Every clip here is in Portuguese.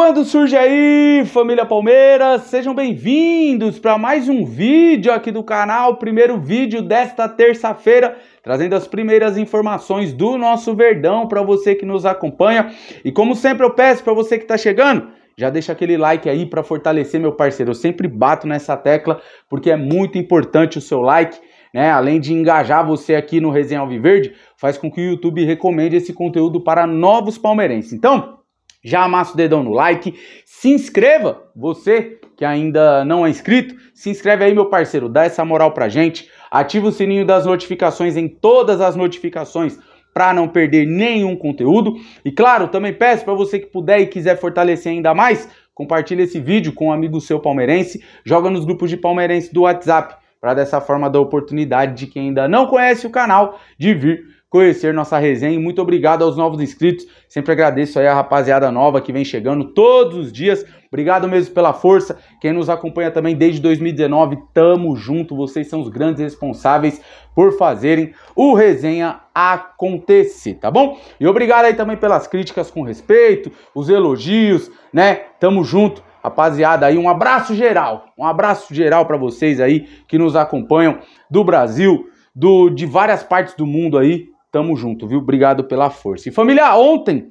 Quando surge aí, família Palmeiras, sejam bem-vindos para mais um vídeo aqui do canal, primeiro vídeo desta terça-feira, trazendo as primeiras informações do nosso Verdão para você que nos acompanha. E como sempre eu peço para você que está chegando, já deixa aquele like aí para fortalecer meu parceiro. Eu sempre bato nessa tecla porque é muito importante o seu like. Né? Além de engajar você aqui no Resenha Alviverde, faz com que o YouTube recomende esse conteúdo para novos palmeirenses. Então, já amassa o dedão no like, se inscreva, você que ainda não é inscrito, se inscreve aí, meu parceiro, dá essa moral pra gente, ativa o sininho das notificações em todas as notificações para não perder nenhum conteúdo. E claro, também peço para você que puder e quiser fortalecer ainda mais, compartilha esse vídeo com um amigo seu palmeirense, joga nos grupos de palmeirense do WhatsApp, para dessa forma dar oportunidade de quem ainda não conhece o canal de vir conhecer nossa resenha. E muito obrigado aos novos inscritos. Sempre agradeço aí a rapaziada nova que vem chegando todos os dias. Obrigado mesmo pela força. Quem nos acompanha também desde 2019, tamo junto. Vocês são os grandes responsáveis por fazerem o resenha acontecer, tá bom? E obrigado aí também pelas críticas com respeito, os elogios, né? Tamo junto. Rapaziada aí, um abraço geral. Um abraço geral para vocês aí que nos acompanham do Brasil, do de várias partes do mundo aí, Tamo junto, viu? Obrigado pela força. E família, ontem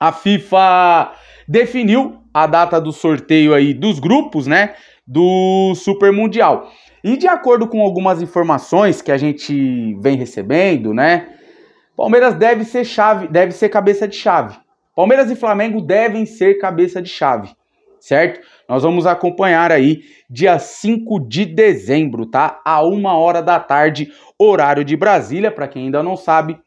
a FIFA definiu a data do sorteio aí dos grupos, né? Do Super Mundial. E de acordo com algumas informações que a gente vem recebendo, né? Palmeiras deve ser chave, deve ser cabeça de chave. Palmeiras e Flamengo devem ser cabeça de chave certo? Nós vamos acompanhar aí dia 5 de dezembro, tá? A uma hora da tarde, horário de Brasília, para quem ainda não sabe,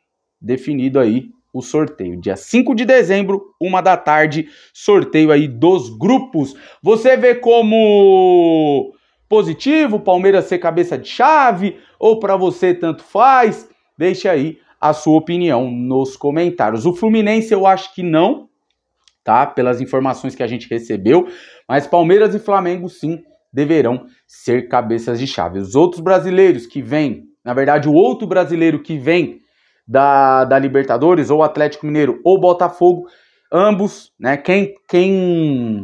definido aí o sorteio. Dia 5 de dezembro, uma da tarde, sorteio aí dos grupos. Você vê como positivo Palmeiras ser cabeça de chave ou para você tanto faz? Deixe aí a sua opinião nos comentários. O Fluminense eu acho que não, tá? Pelas informações que a gente recebeu, mas Palmeiras e Flamengo sim deverão ser cabeças de chave. Os outros brasileiros que vêm, na verdade, o outro brasileiro que vem da, da Libertadores, ou Atlético Mineiro, ou Botafogo, ambos, né? Quem, quem,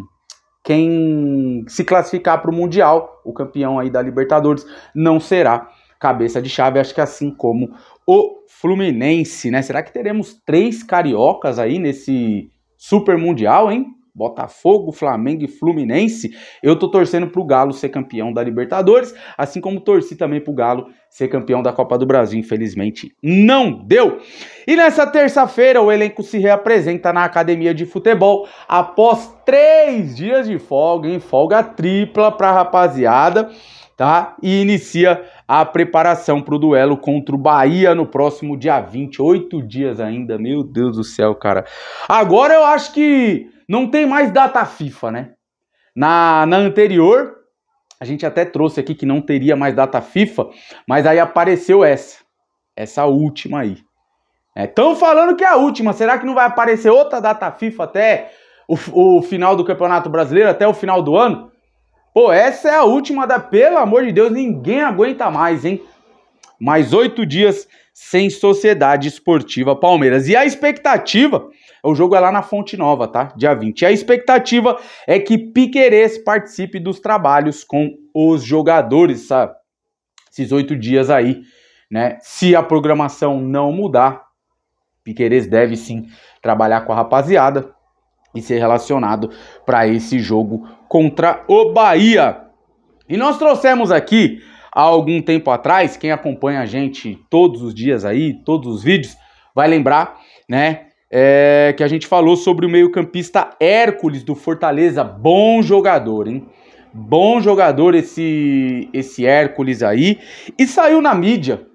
quem se classificar para o Mundial, o campeão aí da Libertadores, não será cabeça de chave, acho que assim como o Fluminense, né? Será que teremos três cariocas aí nesse Super Mundial, hein? Botafogo, Flamengo e Fluminense. Eu tô torcendo pro Galo ser campeão da Libertadores, assim como torci também pro Galo ser campeão da Copa do Brasil. Infelizmente, não deu. E nessa terça-feira, o elenco se reapresenta na academia de futebol após três dias de folga, hein? folga tripla pra rapaziada tá? E inicia a preparação para o duelo contra o Bahia no próximo dia 28 dias ainda. Meu Deus do céu, cara. Agora eu acho que não tem mais data FIFA, né? Na, na anterior, a gente até trouxe aqui que não teria mais data FIFA, mas aí apareceu essa. Essa última aí. Estão é, falando que é a última. Será que não vai aparecer outra data FIFA até o, o final do Campeonato Brasileiro, até o final do ano? Pô, essa é a última da, pelo amor de Deus, ninguém aguenta mais, hein? Mais oito dias sem Sociedade Esportiva Palmeiras. E a expectativa, o jogo é lá na Fonte Nova, tá? Dia 20. E a expectativa é que Piquerez participe dos trabalhos com os jogadores, sabe? Esses oito dias aí, né? Se a programação não mudar, Piquerez deve sim trabalhar com a rapaziada e ser relacionado para esse jogo contra o Bahia. E nós trouxemos aqui há algum tempo atrás, quem acompanha a gente todos os dias aí, todos os vídeos, vai lembrar, né? É, que a gente falou sobre o meio-campista Hércules do Fortaleza, bom jogador, hein? Bom jogador esse esse Hércules aí e saiu na mídia,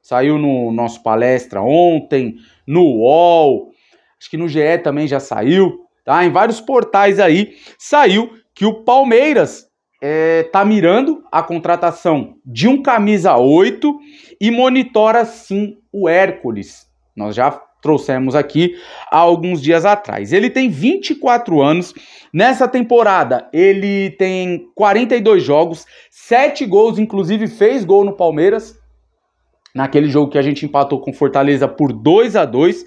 saiu no nosso palestra ontem, no UOL, acho que no GE também já saiu tá? Em vários portais aí saiu que o Palmeiras é, tá mirando a contratação de um camisa 8 e monitora sim o Hércules. Nós já trouxemos aqui há alguns dias atrás. Ele tem 24 anos. Nessa temporada, ele tem 42 jogos, 7 gols, inclusive fez gol no Palmeiras, naquele jogo que a gente empatou com Fortaleza por 2 a 2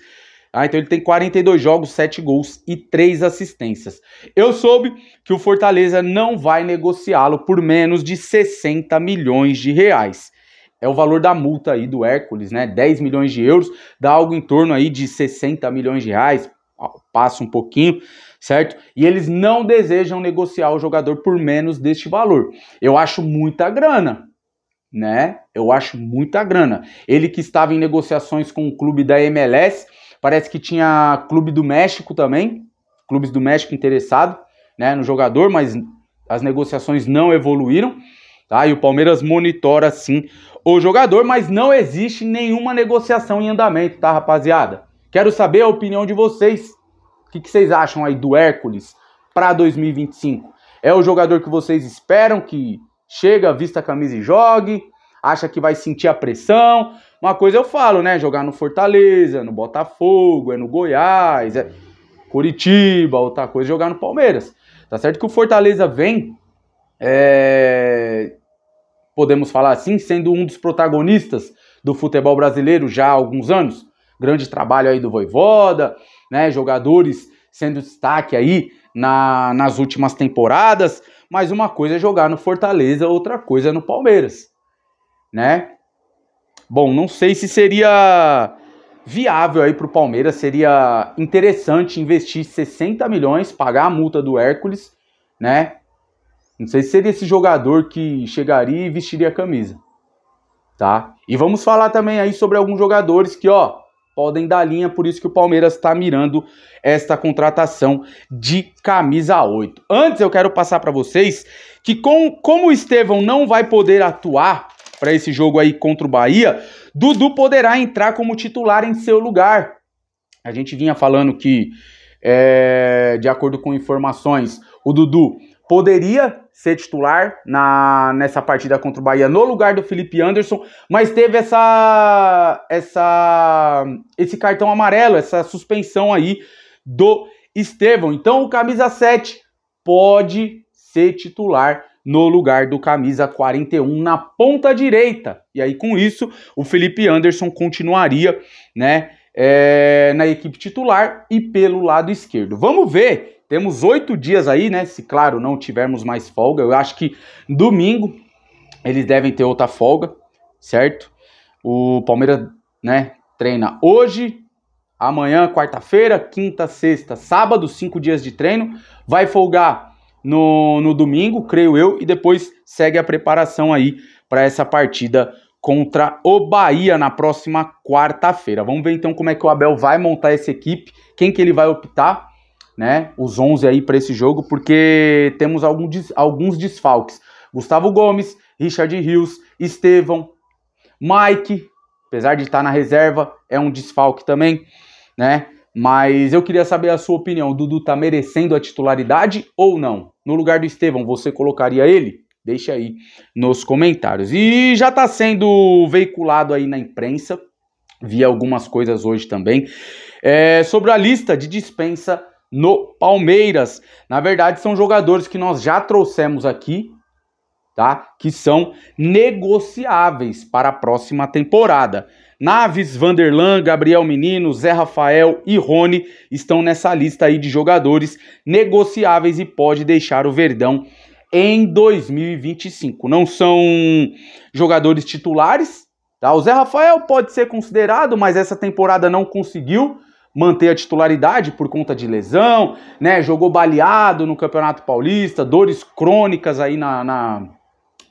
ah, então ele tem 42 jogos, 7 gols e 3 assistências. Eu soube que o Fortaleza não vai negociá-lo por menos de 60 milhões de reais. É o valor da multa aí do Hércules, né? 10 milhões de euros, dá algo em torno aí de 60 milhões de reais, passa um pouquinho, certo? E eles não desejam negociar o jogador por menos deste valor. Eu acho muita grana, né? Eu acho muita grana. Ele que estava em negociações com o clube da MLS, Parece que tinha clube do México também, clubes do México interessado né, no jogador, mas as negociações não evoluíram. Tá? E o Palmeiras monitora sim o jogador, mas não existe nenhuma negociação em andamento, tá, rapaziada? Quero saber a opinião de vocês. O que, que vocês acham aí do Hércules para 2025? É o jogador que vocês esperam que chega, vista a camisa e jogue? Acha que vai sentir a pressão? Uma coisa eu falo, né? Jogar no Fortaleza, no Botafogo, é no Goiás, é Curitiba, outra coisa jogar no Palmeiras. Tá certo que o Fortaleza vem, é, podemos falar assim, sendo um dos protagonistas do futebol brasileiro já há alguns anos. Grande trabalho aí do Voivoda, né? Jogadores sendo destaque aí na, nas últimas temporadas. Mas uma coisa é jogar no Fortaleza, outra coisa é no Palmeiras, né? Bom, não sei se seria viável aí para o Palmeiras, seria interessante investir 60 milhões, pagar a multa do Hércules, né? Não sei se seria esse jogador que chegaria e vestiria a camisa, tá? E vamos falar também aí sobre alguns jogadores que, ó, podem dar linha, por isso que o Palmeiras está mirando esta contratação de camisa 8. Antes eu quero passar para vocês que com, como o Estevão não vai poder atuar para esse jogo aí contra o Bahia, Dudu poderá entrar como titular em seu lugar. A gente vinha falando que, é, de acordo com informações, o Dudu poderia ser titular na, nessa partida contra o Bahia no lugar do Felipe Anderson, mas teve essa, essa esse cartão amarelo, essa suspensão aí do Estevão. Então o camisa 7 pode ser titular no lugar do camisa 41 na ponta direita. E aí, com isso, o Felipe Anderson continuaria, né? É, na equipe titular e pelo lado esquerdo. Vamos ver. Temos oito dias aí, né? Se claro não tivermos mais folga, eu acho que domingo eles devem ter outra folga, certo? O Palmeiras, né? Treina hoje, amanhã, quarta-feira, quinta, sexta, sábado, cinco dias de treino. Vai folgar no, no domingo, creio eu, e depois segue a preparação aí para essa partida contra o Bahia na próxima quarta-feira. Vamos ver então como é que o Abel vai montar essa equipe, quem que ele vai optar, né? Os 11 aí para esse jogo, porque temos alguns, alguns desfalques. Gustavo Gomes, Richard Rios, Estevão, Mike, apesar de estar tá na reserva, é um desfalque também, né? Mas eu queria saber a sua opinião. O Dudu tá merecendo a titularidade ou não? No lugar do Estevão, você colocaria ele? Deixa aí nos comentários. E já tá sendo veiculado aí na imprensa. Vi algumas coisas hoje também. É, sobre a lista de dispensa no Palmeiras. Na verdade, são jogadores que nós já trouxemos aqui, tá? Que são negociáveis para a próxima temporada. Naves, Vanderlan, Gabriel Menino, Zé Rafael e Rony estão nessa lista aí de jogadores negociáveis e pode deixar o Verdão em 2025. Não são jogadores titulares, tá? O Zé Rafael pode ser considerado, mas essa temporada não conseguiu manter a titularidade por conta de lesão, né? Jogou baleado no Campeonato Paulista, dores crônicas aí na, na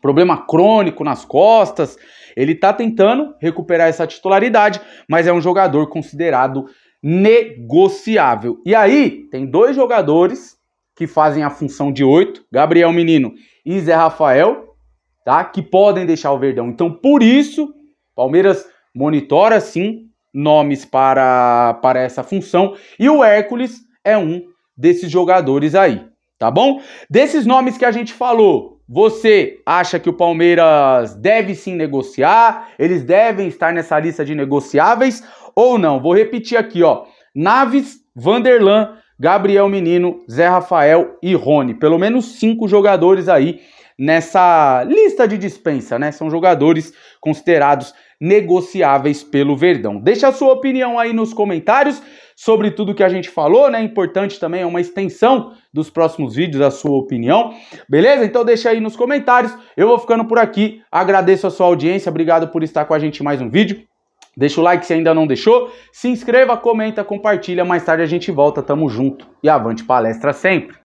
problema crônico nas costas. Ele está tentando recuperar essa titularidade, mas é um jogador considerado negociável. E aí, tem dois jogadores que fazem a função de oito, Gabriel Menino e Zé Rafael, tá? Que podem deixar o Verdão. Então, por isso, Palmeiras monitora sim nomes para para essa função e o Hércules é um desses jogadores aí, tá bom? Desses nomes que a gente falou, você acha que o Palmeiras deve sim negociar? Eles devem estar nessa lista de negociáveis ou não? Vou repetir aqui, ó. Naves, Vanderlan, Gabriel Menino, Zé Rafael e Rony. Pelo menos cinco jogadores aí nessa lista de dispensa, né? São jogadores considerados negociáveis pelo Verdão. Deixa a sua opinião aí nos comentários sobre tudo que a gente falou, né? Importante também é uma extensão dos próximos vídeos, a sua opinião, beleza? Então deixa aí nos comentários. Eu vou ficando por aqui. Agradeço a sua audiência, obrigado por estar com a gente em mais um vídeo. Deixa o like se ainda não deixou, se inscreva, comenta, compartilha. Mais tarde a gente volta, tamo junto e avante palestra sempre.